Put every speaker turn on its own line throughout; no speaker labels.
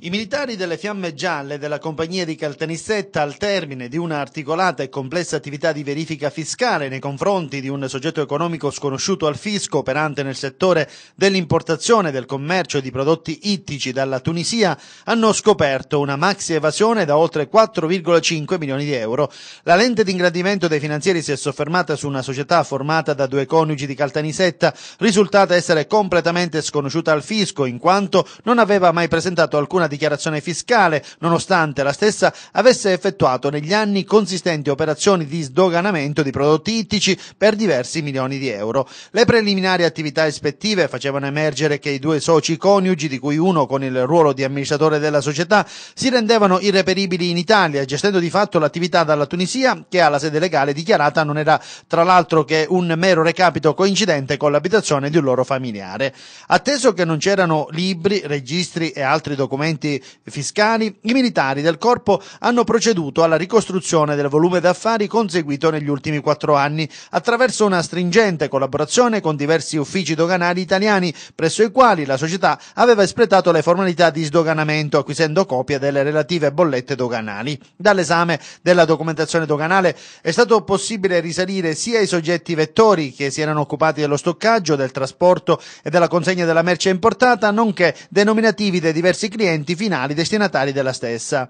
I militari delle Fiamme Gialle della compagnia di Caltanissetta, al termine di una articolata e complessa attività di verifica fiscale nei confronti di un soggetto economico sconosciuto al fisco operante nel settore dell'importazione e del commercio di prodotti ittici dalla Tunisia, hanno scoperto una maxi evasione da oltre 4,5 milioni di euro. La lente d'ingrandimento dei finanzieri si è soffermata su una società formata da due coniugi di Caltanissetta, risultata essere completamente sconosciuta al fisco in quanto non aveva mai presentato alcuna dichiarazione fiscale, nonostante la stessa avesse effettuato negli anni consistenti operazioni di sdoganamento di prodotti ittici per diversi milioni di euro. Le preliminari attività ispettive facevano emergere che i due soci coniugi, di cui uno con il ruolo di amministratore della società, si rendevano irreperibili in Italia, gestendo di fatto l'attività dalla Tunisia, che alla sede legale dichiarata non era tra l'altro che un mero recapito coincidente con l'abitazione di un loro familiare. Atteso che non c'erano libri, registri e altri documenti adempimenti fiscali, i militari del corpo hanno proceduto alla ricostruzione del volume d'affari conseguito negli ultimi quattro anni attraverso una stringente collaborazione con diversi uffici doganali italiani presso i quali la società aveva espletato le formalità di sdoganamento acquisendo copie delle relative bollette doganali. Dall'esame della documentazione doganale è stato possibile risalire sia i soggetti vettori che si erano occupati dello stoccaggio, del trasporto e della consegna della merce importata, nonché denominativi dei diversi clienti clienti finali destinatari della stessa.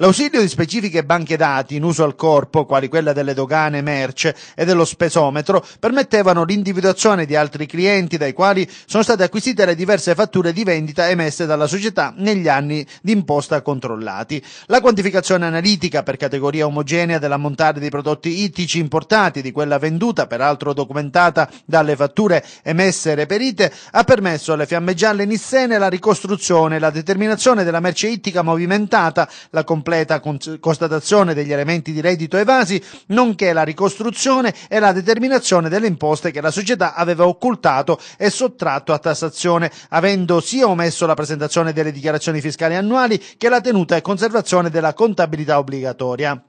L'ausilio di specifiche banche dati in uso al corpo, quali quella delle dogane merce e dello spesometro, permettevano l'individuazione di altri clienti dai quali sono state acquisite le diverse fatture di vendita emesse dalla società negli anni d'imposta controllati. La quantificazione analitica per categoria omogenea della dell'ammontare dei prodotti ittici importati di quella venduta, peraltro documentata dalle fatture emesse e reperite, ha permesso alle fiamme gialle nissene la ricostruzione e la determinazione gestione della merce ittica movimentata, la completa constatazione degli elementi di reddito evasi, nonché la ricostruzione e la determinazione delle imposte che la società aveva occultato e sottratto a tassazione, avendo sia omesso la presentazione delle dichiarazioni fiscali annuali che la tenuta e conservazione della contabilità obbligatoria.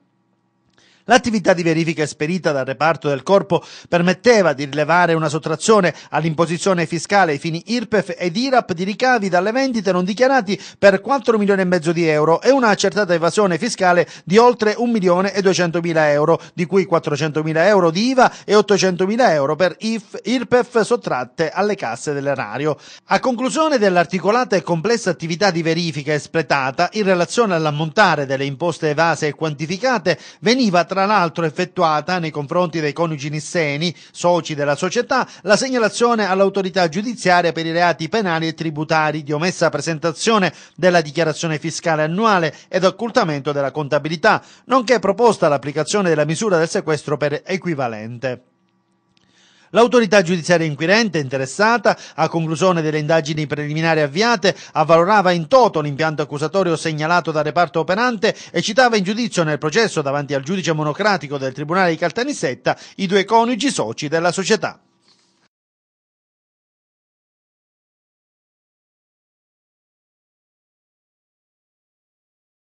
L'attività di verifica esperita dal reparto del corpo permetteva di rilevare una sottrazione all'imposizione fiscale ai fini IRPEF ed IRAP di ricavi dalle vendite non dichiarati per 4 milioni e mezzo di euro e una accertata evasione fiscale di oltre 1 milione e 200 mila euro, di cui 400 mila euro di IVA e 800 mila euro per IF, IRPEF sottratte alle casse dell'erario. A conclusione dell'articolata e complessa attività di verifica espletata in relazione all'ammontare delle imposte evase e quantificate, veniva tra tra l'altro effettuata nei confronti dei coniugi Nisseni, soci della società, la segnalazione all'autorità giudiziaria per i reati penali e tributari di omessa presentazione della dichiarazione fiscale annuale ed occultamento della contabilità, nonché proposta l'applicazione della misura del sequestro per equivalente. L'autorità giudiziaria inquirente interessata, a conclusione delle indagini preliminari avviate, avvalorava in toto l'impianto accusatorio segnalato dal reparto operante e citava in giudizio nel processo davanti al giudice monocratico del Tribunale di Caltanissetta i due coniugi soci della società.